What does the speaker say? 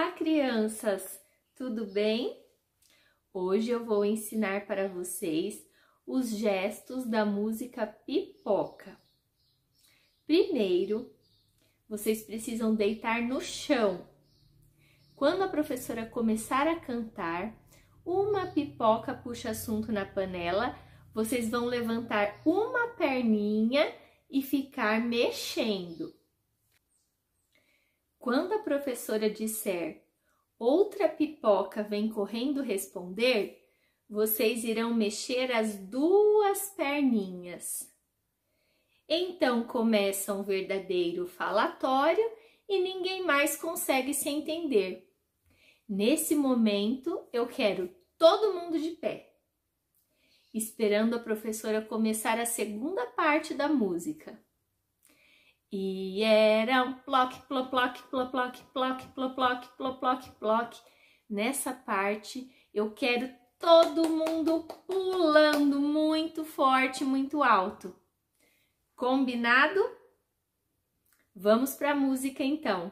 Olá, crianças! Tudo bem? Hoje eu vou ensinar para vocês os gestos da música pipoca. Primeiro, vocês precisam deitar no chão. Quando a professora começar a cantar, uma pipoca puxa assunto na panela, vocês vão levantar uma perninha e ficar mexendo. Quando a professora disser outra pipoca vem correndo responder, vocês irão mexer as duas perninhas. Então começa um verdadeiro falatório e ninguém mais consegue se entender. Nesse momento, eu quero todo mundo de pé, esperando a professora começar a segunda parte da música. E era um ploc, ploc, ploc, ploc, ploc, ploc, ploc, ploc, ploc, Nessa parte, eu quero todo mundo pulando muito forte, muito alto. Combinado? Vamos para a música então.